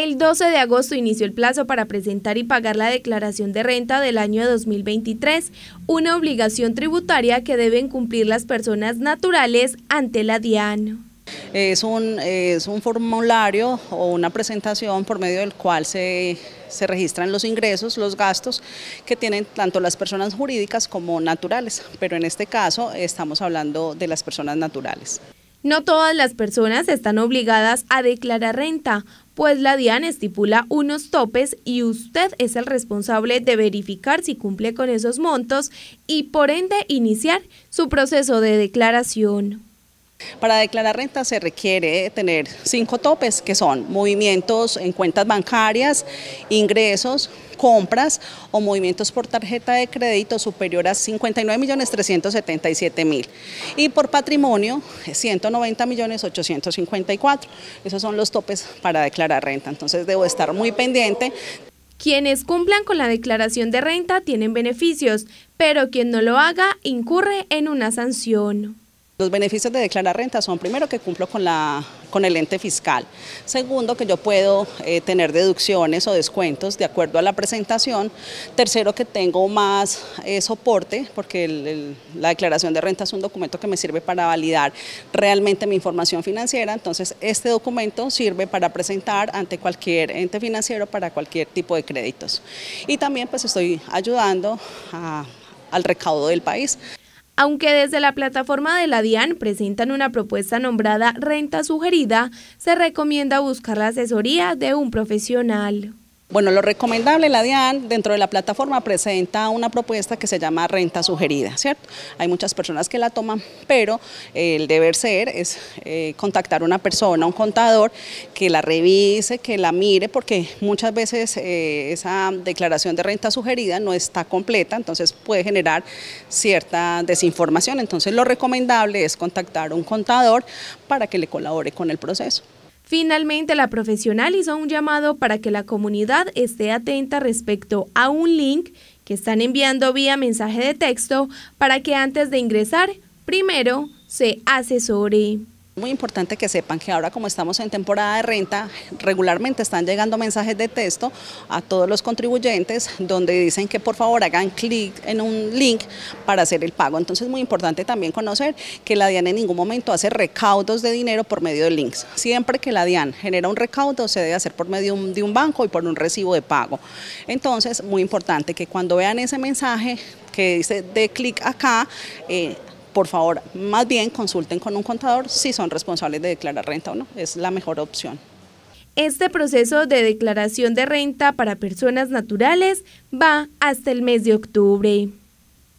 El 12 de agosto inició el plazo para presentar y pagar la declaración de renta del año 2023, una obligación tributaria que deben cumplir las personas naturales ante la DIAN. Es un, formulario o una presentación por medio del cual se, se registran los ingresos, los gastos que tienen tanto las personas jurídicas como naturales, pero en este caso estamos hablando de las personas naturales. No todas las personas están obligadas a declarar renta, pues la DIAN estipula unos topes y usted es el responsable de verificar si cumple con esos montos y por ende iniciar su proceso de declaración. Para declarar renta se requiere tener cinco topes, que son movimientos en cuentas bancarias, ingresos, compras o movimientos por tarjeta de crédito superior a 59.377.000 y por patrimonio 190.854. Esos son los topes para declarar renta, entonces debo estar muy pendiente. Quienes cumplan con la declaración de renta tienen beneficios, pero quien no lo haga incurre en una sanción. Los beneficios de declarar renta son primero que cumplo con, el ente fiscal, segundo que yo puedo eh, tener deducciones o descuentos de acuerdo a la presentación, tercero que tengo más eh, soporte porque la declaración de renta es un documento que me sirve para validar realmente mi información financiera, entonces este documento sirve para presentar ante cualquier ente financiero para cualquier tipo de créditos. Y también pues estoy ayudando al recaudo del país. Aunque desde la plataforma de la DIAN presentan una propuesta nombrada renta sugerida, se recomienda buscar la asesoría de un profesional. Bueno, lo recomendable, la DIAN dentro de la plataforma presenta una propuesta que se llama renta sugerida, ¿cierto? Hay muchas personas que la toman, pero eh, el deber ser es eh, contactar a una persona, un contador, que la revise, que la mire, porque muchas veces eh, esa declaración de renta sugerida no está completa, entonces puede generar cierta desinformación. Entonces lo recomendable es contactar a un contador para que le colabore con el proceso. Finalmente, la profesional hizo un llamado para que la comunidad esté atenta respecto a un link que están enviando vía mensaje de texto para que antes de ingresar, primero se asesore. Muy importante que sepan que ahora como estamos en temporada de renta, regularmente están llegando mensajes de texto a todos los contribuyentes donde dicen que por favor hagan clic en un link para hacer el pago. Entonces es muy importante también conocer que la DIAN en ningún momento hace recaudos de dinero por medio de links. Siempre que la DIAN genera un recaudo se debe hacer por medio de un banco y por un recibo de pago. Entonces muy importante que cuando vean ese mensaje que dice de clic acá, eh, por favor, más bien consulten con un contador si son responsables de declarar renta o no, es la mejor opción. Este proceso de declaración de renta para personas naturales va hasta el mes de octubre.